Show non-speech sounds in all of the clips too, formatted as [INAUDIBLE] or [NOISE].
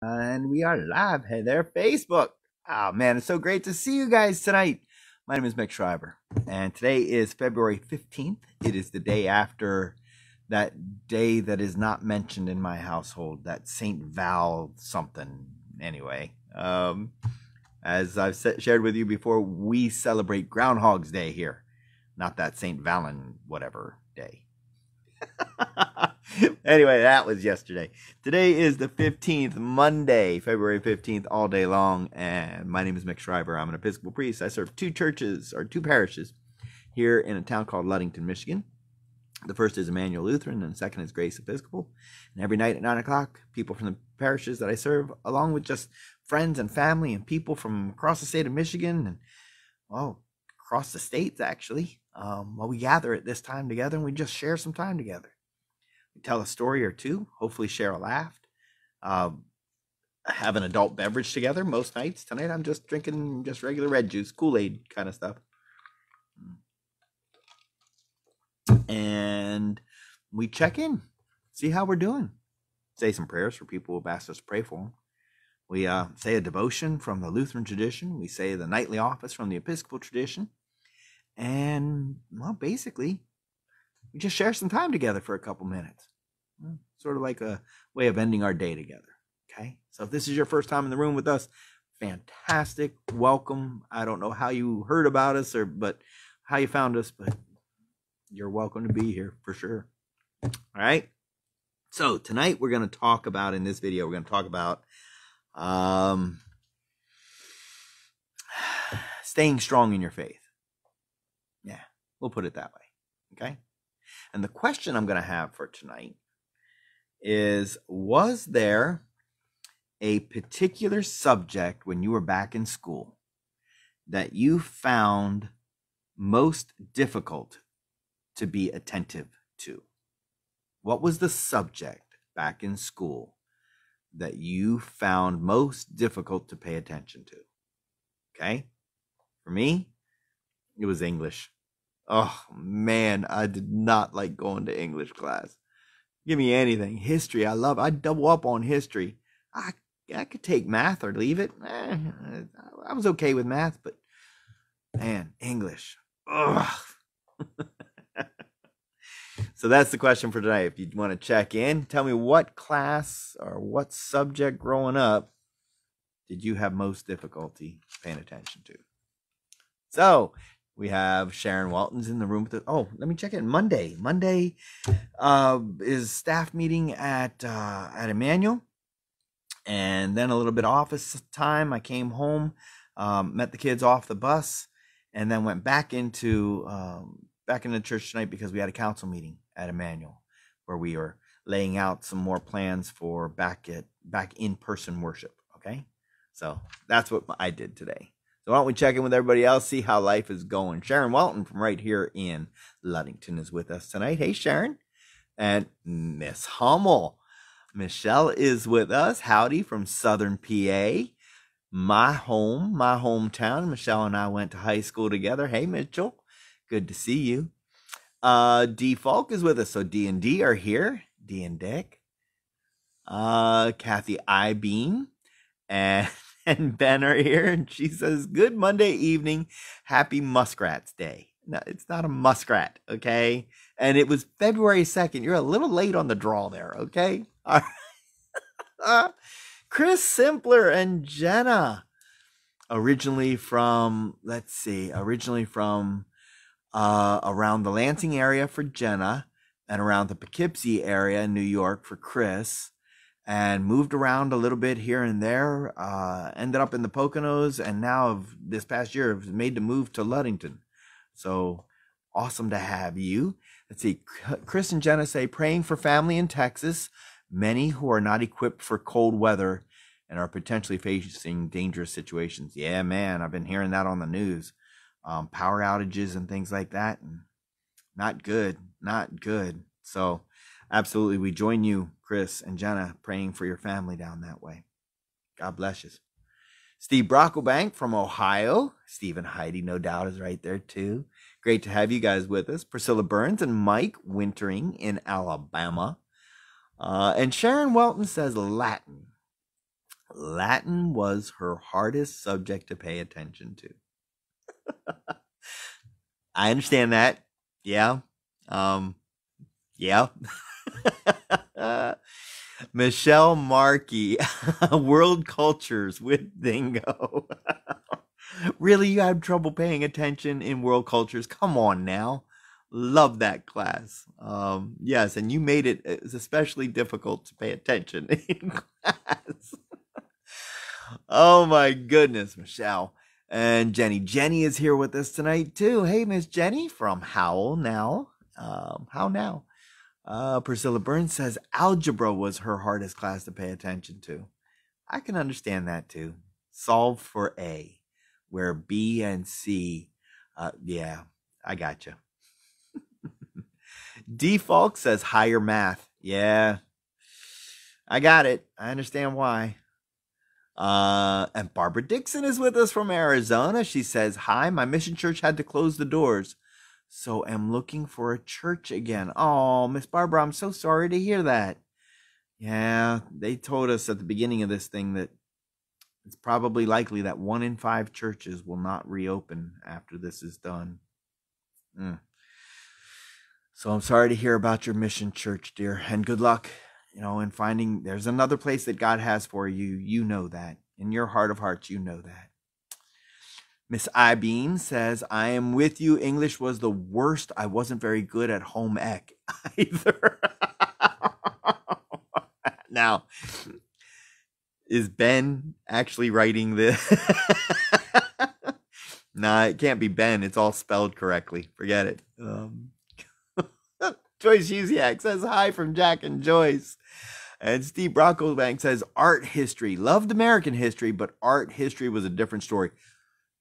And we are live. Hey there, Facebook. Oh man, it's so great to see you guys tonight. My name is Mick Schreiber, and today is February 15th. It is the day after that day that is not mentioned in my household, that St. Val something. Anyway, um, as I've set, shared with you before, we celebrate Groundhog's Day here, not that St. Valen whatever day. [LAUGHS] [LAUGHS] anyway, that was yesterday. Today is the 15th, Monday, February 15th, all day long. And my name is Mick Schreiber. I'm an Episcopal priest. I serve two churches or two parishes here in a town called Ludington, Michigan. The first is Emmanuel Lutheran, and the second is Grace Episcopal. And every night at 9 o'clock, people from the parishes that I serve, along with just friends and family and people from across the state of Michigan and, oh, across the states actually, um, well, we gather at this time together and we just share some time together tell a story or two, hopefully share a laugh, um, have an adult beverage together most nights. Tonight I'm just drinking just regular red juice, Kool Aid kind of stuff. And we check in, see how we're doing, say some prayers for people who've asked us to pray for them. We uh, say a devotion from the Lutheran tradition. We say the nightly office from the Episcopal tradition. And, well, basically, we just share some time together for a couple minutes. Mm, sort of like a way of ending our day together. Okay. So if this is your first time in the room with us, fantastic. Welcome. I don't know how you heard about us or but how you found us, but you're welcome to be here for sure. All right. So tonight we're going to talk about in this video we're going to talk about um, [SIGHS] staying strong in your faith. Yeah, we'll put it that way. Okay? And the question I'm going to have for tonight is Was there a particular subject when you were back in school that you found most difficult to be attentive to? What was the subject back in school that you found most difficult to pay attention to? Okay. For me, it was English. Oh man, I did not like going to English class. Give me anything. History, I love. I double up on history. I I could take math or leave it. Eh, I was okay with math, but man, English. Ugh. [LAUGHS] so that's the question for today. If you want to check in, tell me what class or what subject growing up did you have most difficulty paying attention to? So we have Sharon Walton's in the room. With the, oh, let me check it. Monday. Monday uh, is staff meeting at uh, at Emmanuel, and then a little bit office time. I came home, um, met the kids off the bus, and then went back into um, back into church tonight because we had a council meeting at Emmanuel, where we were laying out some more plans for back at back in person worship. Okay, so that's what I did today. So why don't we check in with everybody else, see how life is going? Sharon Walton from right here in Ludington is with us tonight. Hey, Sharon. And Miss Hummel. Michelle is with us. Howdy from Southern PA. My home, my hometown. Michelle and I went to high school together. Hey, Mitchell. Good to see you. Uh, D Falk is with us. So D and D are here. D and Dick. Uh, Kathy I Beam and [LAUGHS] and Ben are here, and she says, "Good Monday evening, happy Muskrats Day." No, it's not a muskrat, okay? And it was February second. You're a little late on the draw there, okay? All right, [LAUGHS] Chris Simpler and Jenna, originally from let's see, originally from uh, around the Lansing area for Jenna, and around the Poughkeepsie area in New York for Chris and moved around a little bit here and there. Uh, ended up in the Poconos, and now this past year have made the move to Ludington. So awesome to have you. Let's see, Chris and Jenna say praying for family in Texas, many who are not equipped for cold weather and are potentially facing dangerous situations. Yeah, man, I've been hearing that on the news, um, power outages and things like that. And not good, not good. So absolutely, we join you, Chris and Jenna, praying for your family down that way. God bless you. Steve Brocklebank from Ohio. Steve and Heidi, no doubt, is right there too. Great to have you guys with us. Priscilla Burns and Mike Wintering in Alabama. Uh, and Sharon Welton says Latin. Latin was her hardest subject to pay attention to. [LAUGHS] I understand that. Yeah. Um, yeah. [LAUGHS] [LAUGHS] Michelle Markey, [LAUGHS] World Cultures with Dingo. [LAUGHS] really, you have trouble paying attention in World Cultures? Come on now. Love that class. Um, yes, and you made it, it especially difficult to pay attention in class. oh my goodness, Michelle. And Jenny. Jenny is here with us tonight, too. Hey, Miss Jenny from Howl Now. Um, How Now? Uh, Priscilla Burns says algebra was her hardest class to pay attention to. I can understand that too. Solve for A, where B and C, uh, yeah, I gotcha. [LAUGHS] D Falk says higher math. Yeah, I got it. I understand why. Uh, and Barbara Dixon is with us from Arizona. She says, Hi, my mission church had to close the doors. So am looking for a church again. Oh, Miss Barbara, I'm so sorry to hear that. Yeah, they told us at the beginning of this thing that it's probably likely that one in five churches will not reopen after this is done. Mm. So I'm sorry to hear about your mission church, dear, and good luck, you know, in finding there's another place that God has for you. You know that. In your heart of hearts, you know that. Miss Ibean says, I am with you. English was the worst. I wasn't very good at home ec [LAUGHS] either. [LAUGHS] now, is Ben actually writing this? [LAUGHS] nah, it can't be Ben. It's all spelled correctly. Forget it. Um, Joyce Husiak says, Hi from Jack and Joyce. And Steve Brocklebank says, Art history. Loved American history, but art history was a different story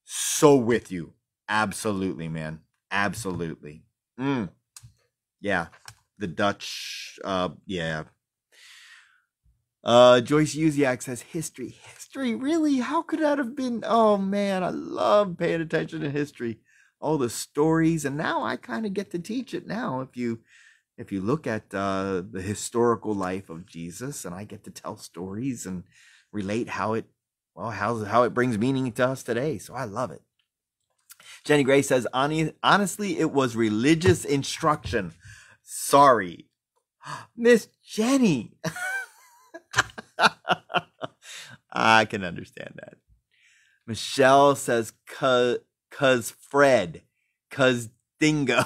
so with you. Absolutely, man. Absolutely. Mm. Yeah. The Dutch. Uh, yeah. Uh, Joyce Uziak says history. History, really? How could that have been? Oh man, I love paying attention to history, all the stories, and now I kind of get to teach it now. If you if you look at uh, the historical life of Jesus, and I get to tell stories and relate how it well, how, how it brings meaning to us today. So I love it. Jenny Gray says, honestly, it was religious instruction. Sorry. [GASPS] Miss Jenny. [LAUGHS] I can understand that. Michelle says, cuz, cuz Fred, cuz Dingo.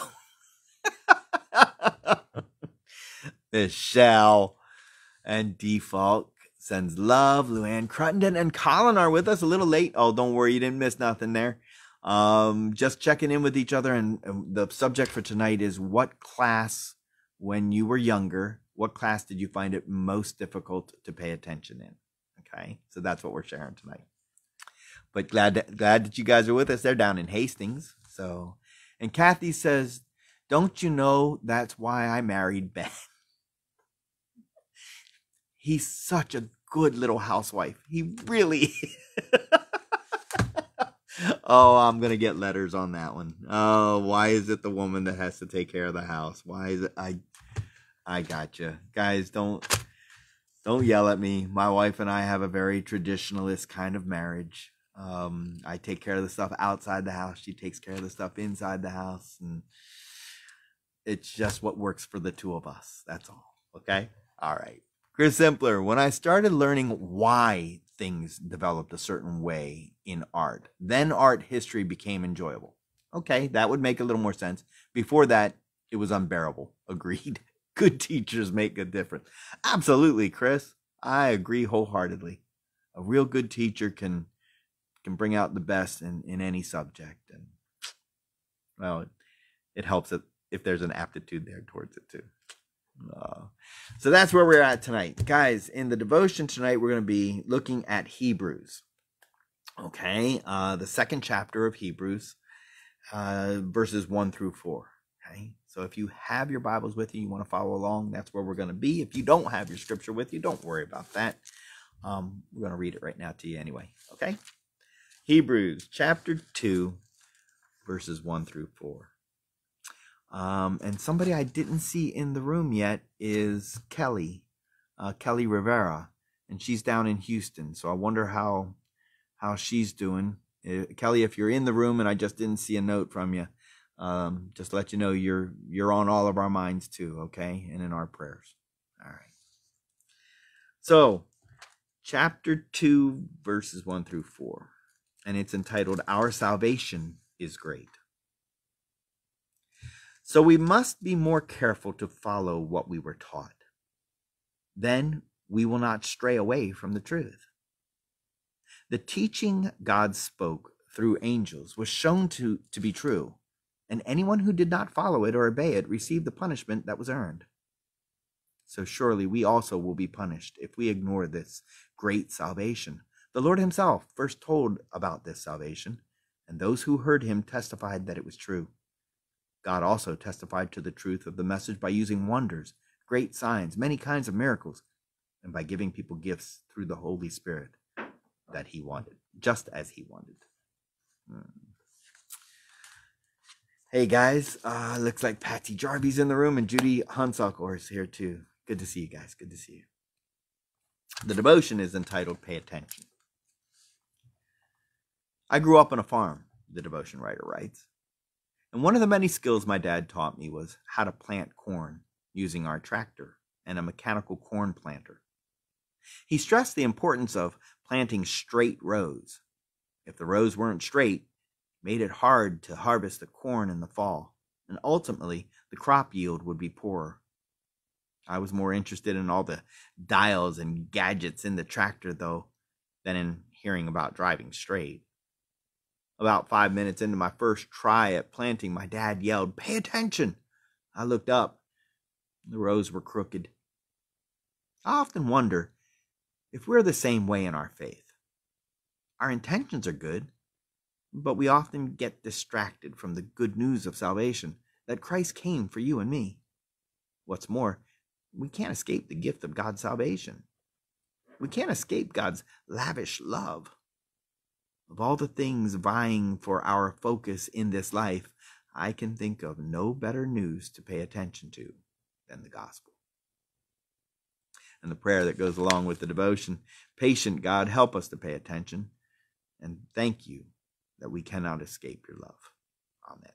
[LAUGHS] Michelle and Default, Sends love. Luann Cruttendon and Colin are with us a little late. Oh, don't worry, you didn't miss nothing there. Um, just checking in with each other. And, and the subject for tonight is what class, when you were younger, what class did you find it most difficult to pay attention in? Okay, so that's what we're sharing tonight. But glad to, glad that you guys are with us. They're down in Hastings. So, and Kathy says, "Don't you know that's why I married Ben? [LAUGHS] He's such a good little housewife. He really. [LAUGHS] oh, I'm gonna get letters on that one. Oh, why is it the woman that has to take care of the house? Why is it? I, I gotcha, guys. Don't don't yell at me. My wife and I have a very traditionalist kind of marriage. Um, I take care of the stuff outside the house. She takes care of the stuff inside the house, and it's just what works for the two of us. That's all. Okay. All right. Chris Simpler, when I started learning why things developed a certain way in art, then art history became enjoyable. Okay, that would make a little more sense. Before that, it was unbearable. [LAUGHS] Agreed. Good teachers make a difference. Absolutely, Chris. I agree wholeheartedly. A real good teacher can can bring out the best in, in any subject and well it, helps if there's an aptitude there towards it too so that's where we're at tonight. Guys, in the devotion tonight, we're going to be looking at Hebrews. Okay, uh, the second chapter of Hebrews, uh, verses 1 through 4. Okay, so if you have your Bibles with you, you want to follow along, that's where we're going to be. If you don't have your scripture with you, don't worry about that. Um, we're going to read it right now to you anyway. Okay, Hebrews chapter 2, verses 1 through 4. Um, and somebody I didn't see in the room yet is Kelly, uh, Kelly Rivera, and she's down in Houston. So I wonder how how she's doing. Uh, Kelly, if you're in the room and I just didn't see a note from you, um, just let you know you're you're on all of our minds too, okay, and in our prayers. All right. So, chapter two, verses one through four, and it's entitled "Our Salvation is Great." So we must be more careful to follow what we were taught. Then we will not stray away from the truth. The teaching God spoke through angels was shown to, to be true, and anyone who did not follow it or obey it received the punishment that was earned. So surely we also will be punished if we ignore this great salvation. The Lord Himself first told about this salvation, and those who heard Him testified that it was true. God also testified to the truth of the message by using wonders, great signs, many kinds of miracles, and by giving people gifts through the Holy Spirit that He wanted, just as He wanted. Hmm. Hey guys, uh, looks like Patsy Jarby's in the room and Judy Hansakor is here too. Good to see you guys. Good to see you. The devotion is entitled Pay Attention. I grew up on a farm, the devotion writer writes. And one of the many skills my dad taught me was how to plant corn using our tractor and a mechanical corn planter. He stressed the importance of planting straight rows. If the rows weren't straight, it made it hard to harvest the corn in the fall, and ultimately the crop yield would be poorer. I was more interested in all the dials and gadgets in the tractor, though, than in hearing about driving straight. About five minutes into my first try at planting, my dad yelled, Pay attention! I looked up. The rows were crooked. I often wonder if we're the same way in our faith. Our intentions are good, but we often get distracted from the good news of salvation that Christ came for you and me. What's more, we can't escape the gift of God's salvation. We can't escape God's lavish love. Of all the things vying for our focus in this life, I can think of no better news to pay attention to than the gospel. And the prayer that goes along with the devotion Patient God, help us to pay attention, and thank you that we cannot escape your love. Amen.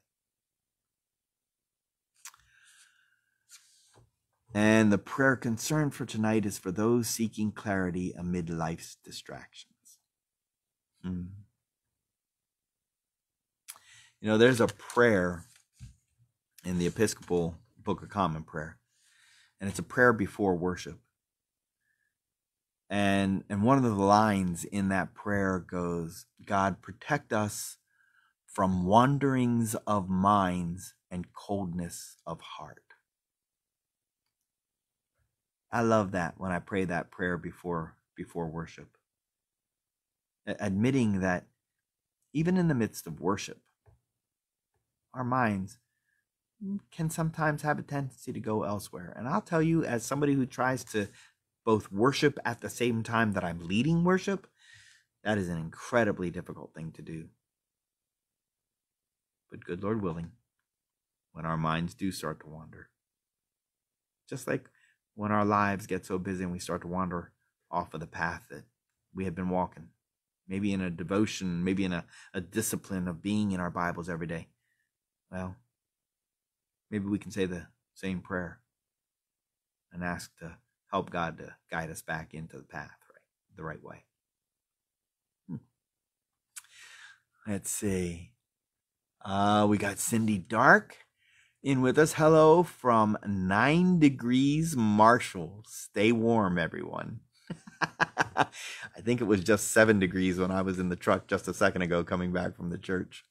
And the prayer concern for tonight is for those seeking clarity amid life's distractions. Mm. You know, there's a prayer in the Episcopal Book of Common Prayer, and it's a prayer before worship. And and one of the lines in that prayer goes, God protect us from wanderings of minds and coldness of heart. I love that when I pray that prayer before before worship. Admitting that even in the midst of worship, our minds mm, can sometimes have a tendency to go elsewhere. And I'll tell you, as somebody who tries to both worship at the same time that I'm leading worship, that is an incredibly difficult thing to do. But good Lord willing, when our minds do start to wander, just like when our lives get so busy and we start to wander off of the path that we have been walking, maybe in a devotion, maybe in a, a discipline of being in our Bibles every day well, maybe we can say the same prayer and ask to help God to guide us back into the path, right? The right way. Hmm. Let's see. Uh, we got Cindy Dark in with us. Hello from Nine Degrees Marshall. Stay warm, everyone. [LAUGHS] I think it was just seven degrees when I was in the truck just a second ago coming back from the church.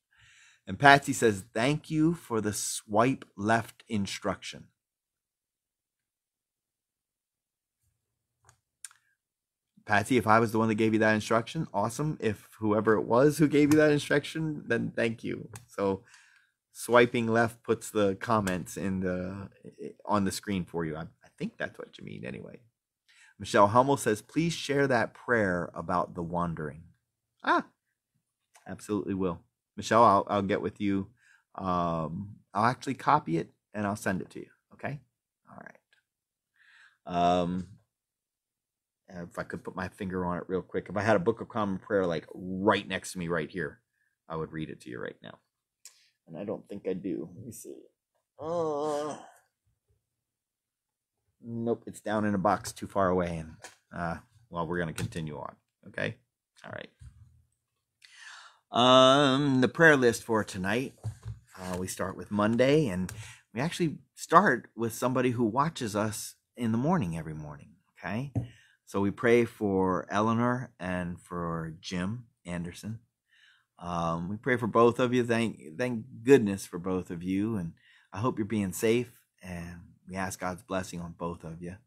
And Patsy says, Thank you for the swipe left instruction. Patsy, if I was the one that gave you that instruction, awesome. If whoever it was who gave you that instruction, then thank you. So swiping left puts the comments in the on the screen for you. I, I think that's what you mean anyway. Michelle Hummel says, please share that prayer about the wandering. Ah, absolutely will. Michelle, I'll, I'll get with you. Um, I'll actually copy it and I'll send it to you. Okay. All right. Um, if I could put my finger on it real quick, if I had a book of common prayer like right next to me right here, I would read it to you right now. And I don't think I do. Let me see. Uh, nope, it's down in a box too far away. And uh, well, we're going to continue on. Okay. All right. Um, the prayer list for tonight. Uh, we start with Monday, and we actually start with somebody who watches us in the morning every morning. Okay, so we pray for Eleanor and for Jim Anderson. Um, we pray for both of you. Thank thank goodness for both of you, and I hope you're being safe. And we ask God's blessing on both of you.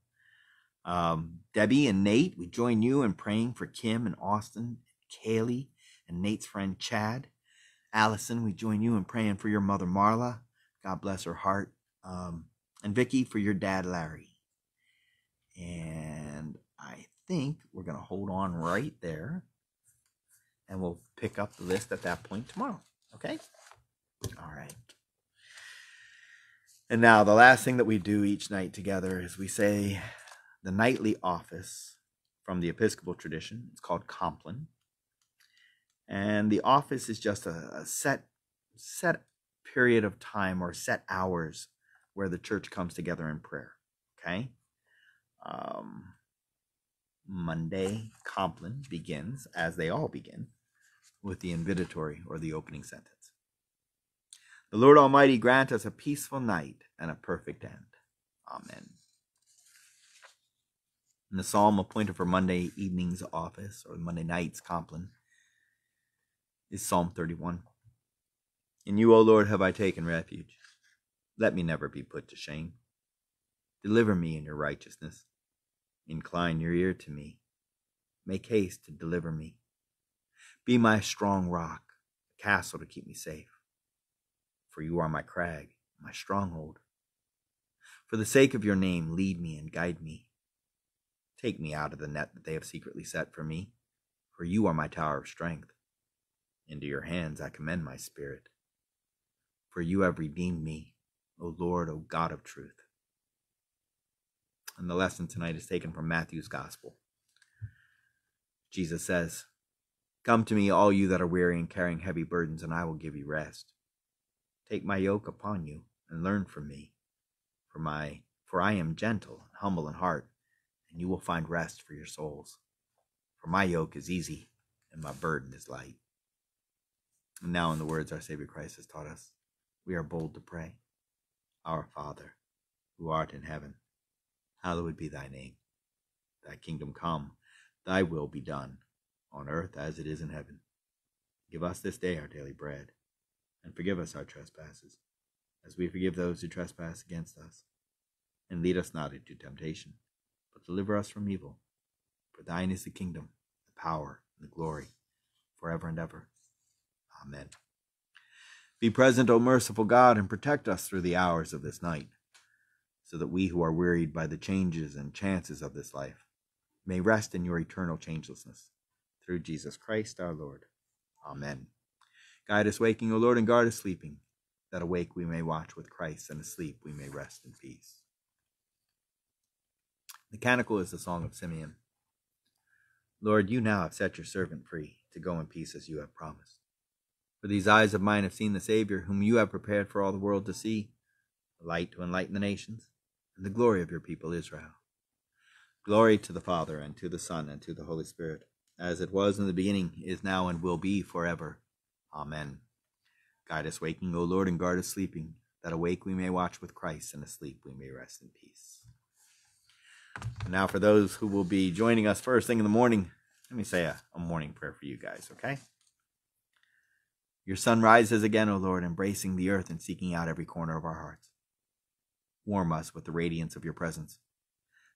Um, Debbie and Nate, we join you in praying for Kim and Austin, Kaylee, and Nate's friend Chad. Allison, we join you in praying for your mother Marla. God bless her heart. Um, and Vicky for your dad Larry. And I think we're going to hold on right there. And we'll pick up the list at that point tomorrow. Okay? All right. And now, the last thing that we do each night together is we say the nightly office from the Episcopal tradition. It's called Compline and the office is just a, a set set period of time or set hours where the church comes together in prayer. Okay. Um, Monday, Compline begins, as they all begin, with the invitatory or the opening sentence. The Lord Almighty grant us a peaceful night and a perfect end. Amen. and the psalm appointed for Monday evening's office or Monday night's Compline, is Psalm 31. In you, O Lord, have I taken refuge. Let me never be put to shame. Deliver me in your righteousness. Incline your ear to me. Make haste to deliver me. Be my strong rock, a castle to keep me safe. For you are my crag, my stronghold. For the sake of your name, lead me and guide me. Take me out of the net that they have secretly set for me, for you are my tower of strength. Into your hands I commend my spirit. For you have redeemed me, O Lord, O God of truth. And the lesson tonight is taken from Matthew's Gospel. Jesus says, Come to me, all you that are weary and carrying heavy burdens, and I will give you rest. Take my yoke upon you and learn from me, for my for I am gentle and humble in heart, and you will find rest for your souls. For my yoke is easy and my burden is light. And now, in the words our Savior Christ has taught us, we are bold to pray Our Father, who art in heaven, hallowed be thy name. Thy kingdom come, thy will be done, on earth as it is in heaven. Give us this day our daily bread, and forgive us our trespasses, as we forgive those who trespass against us. And lead us not into temptation, but deliver us from evil. For thine is the kingdom, the power, and the glory, forever and ever. Amen. Be present, O merciful God, and protect us through the hours of this night, so that we who are wearied by the changes and chances of this life may rest in your eternal changelessness. Through Jesus Christ our Lord. Amen. Guide us waking, O Lord, and guard us sleeping, that awake we may watch with Christ, and asleep we may rest in peace. The canticle is the song of Simeon. Lord, you now have set your servant free to go in peace as you have promised. For these eyes of mine have seen the Savior, whom you have prepared for all the world to see, a light to enlighten the nations, and the glory of your people Israel. Glory to the Father, and to the Son, and to the Holy Spirit, as it was in the beginning, is now, and will be forever. Amen. Guide us waking, O Lord, and guard us sleeping, that awake we may watch with Christ, and asleep we may rest in peace. now, for those who will be joining us first thing in the morning, let me say a, a morning prayer for you guys, okay? Your sun rises again, O Lord, embracing the earth and seeking out every corner of our hearts. Warm us with the radiance of your presence.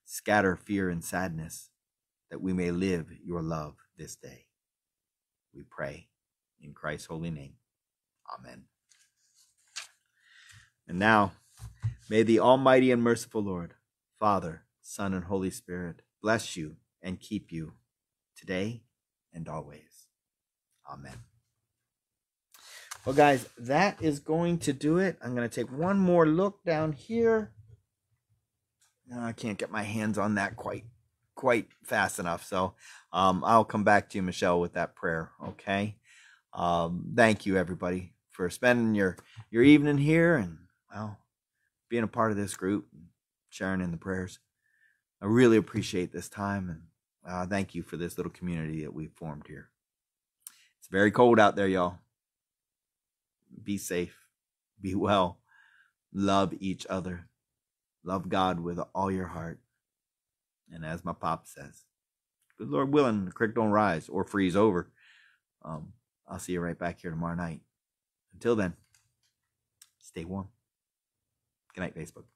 Scatter fear and sadness, that we may live your love this day. We pray in Christ's holy name. Amen. And now, may the Almighty and merciful Lord, Father, Son, and Holy Spirit bless you and keep you today and always. Amen. Well, guys, that is going to do it. I'm going to take one more look down here. No, I can't get my hands on that quite quite fast enough. So um, I'll come back to you, Michelle, with that prayer. Okay. Um, thank you, everybody, for spending your your evening here and well being a part of this group, and sharing in the prayers. I really appreciate this time and uh, thank you for this little community that we've formed here. It's very cold out there, y'all be safe, be well, love each other, love God with all your heart. And as my pop says, good Lord willing, the creek don't rise or freeze over. Um, I'll see you right back here tomorrow night. Until then, stay warm. Good night, Facebook.